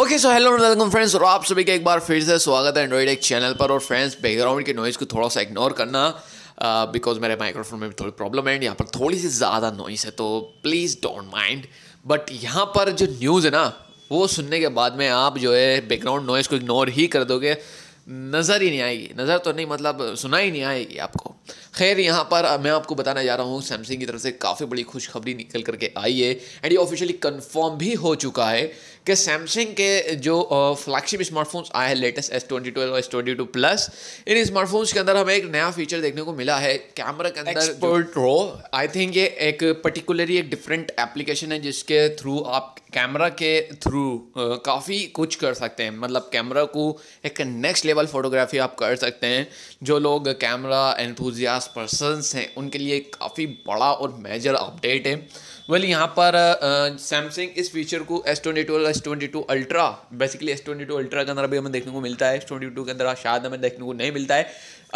okay so hello welcome friends और आप सभी का एक बार फिर से स्वागत है एंड्रॉइड एक चैनल पर और फ्रेंड्स बैकग्राउंड के नॉइज़ को थोड़ा सा इग्नोर करना बिकॉज uh, मेरे माइक्रोफोन में भी थोड़ी प्रॉब्लम है यहाँ पर थोड़ी सी ज़्यादा नॉइस है तो प्लीज़ डोंट माइंड बट यहाँ पर जो न्यूज़ है ना वो सुनने के बाद में आप जो है बैकग्राउंड नॉइज़ को इग्नोर ही कर दोगे नज़र ही नहीं आएगी नज़र तो नहीं मतलब सुना ही नहीं आएगी आपको खैर यहाँ पर मैं आपको बताना जा रहा हूँ सैमसंग की तरफ से काफ़ी बड़ी खुशखबरी निकल करके आई है एंड ये ऑफिशियली कन्फर्म भी हो चुका है कि सैमसंग के जो फ्लैगशिप स्मार्टफोन्स आए हैं latest S twenty twelve S twenty two plus इन स्मार्टफोन्स के अंदर हमें एक नया फीचर देखने को मिला है कैमरा के अंदर एक्सपर्ट रो आई थिंक ये एक पर्टिकुलरली एक डिफरेंट एप्लीकेशन है जिसके थ्रू आप कैमरा के थ्रू काफ़ी कुछ कर सकते हैं मतलब कैमरा को एक नेक्स्ट लेवल फोटोग्राफी आप कर सकते हैं जो लोग कैमरा एंथुज इंथ्यूजियास पर्सनस हैं उनके लिए काफ़ी बड़ा और मेजर अपडेट है वेल यहाँ पर सैमसंग इस फीचर को S twenty two S twenty two ultra basically S twenty two ultra के अंदर अभी हमें देखने को मिलता है एस ट्वेंटी टू के अंदर शायद हमें देखने को नहीं मिलता है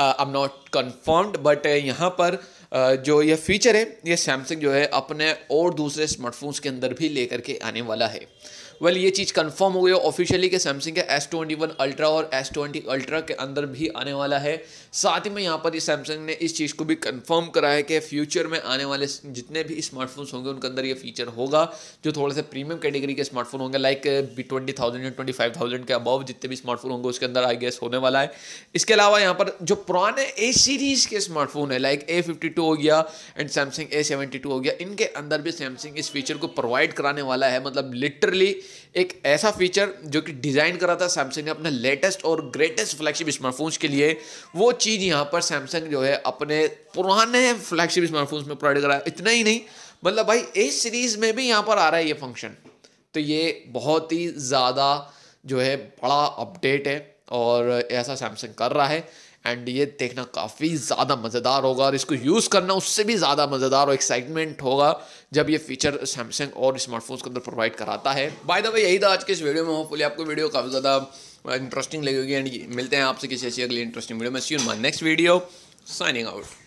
I am not confirmed but यहाँ पर जो यह फीचर है ये सैमसंग जो है अपने और दूसरे स्मार्टफोन्स के अंदर भी लेकर के आने वाला है वेल well, ये चीज़ कंफर्म हो गई ऑफिशियली कि सैमसंग के एस ट्वेंटी वन अल्ट्रा और एस ट्वेंटी अल्ट्रा के अंदर भी आने वाला है साथ ही में यहाँ पर सैमसंग ने इस चीज़ को भी कंफर्म करा है कि फ्यूचर में आने वाले जितने भी स्मार्टफोन्स होंगे उनके अंदर ये फीचर होगा जो थोड़े से प्रीमियम कैटेगरी के स्मार्टफोन होंगे लाइक ट्वेंटी थाउजेंड या ट्वेंटी फाइव थाउजेंड के अबव जितने भी स्मार्टफोन होंगे उसके अंदर आई गेस होने वाला है इसके अलावा यहाँ पर जो पुराने ए सीरीज़ के स्मार्टफोन है लाइक ए फिफ्टी टू हो गया and Samsung A seventy two हो गया इनके अंदर भी सैमसंग इस फीचर को प्रोवाइड कराने वाला है मतलब लिटरली एक ऐसा फीचर जो कि डिज़ाइन करा था सैमसंग ने अपने लेटेस्ट और ग्रेटेस्ट फ्लैगशिप स्मार्टफोन्स के लिए वो चीज़ यहाँ पर सैमसंग जो है अपने पुराने फ्लैगशिप स्मार्टफोन्स में प्रोवाइड कराया इतना ही नहीं मतलब भाई ए सीरीज़ में भी यहाँ पर आ रहा है ये फंक्शन तो ये बहुत ही ज़्यादा जो है बड़ा अपडेट है और ऐसा सैमसंग कर रहा है एंड ये देखना काफ़ी ज़्यादा मज़ेदार होगा और इसको यूज़ करना उससे भी ज़्यादा मज़ेदार और एक्साइटमेंट होगा जब ये फीचर सैमसंग और स्मार्टफोन्स के अंदर प्रोवाइड कराता है बाय द वे यही था आज के इस वीडियो में होपफुली आपको वीडियो काफ़ी ज़्यादा इंटरेस्टिंग लगेगी एंड मिलते हैं आपसे किसी ऐसी अगली इंटरेस्टिंग वीडियो में see you my next video signing out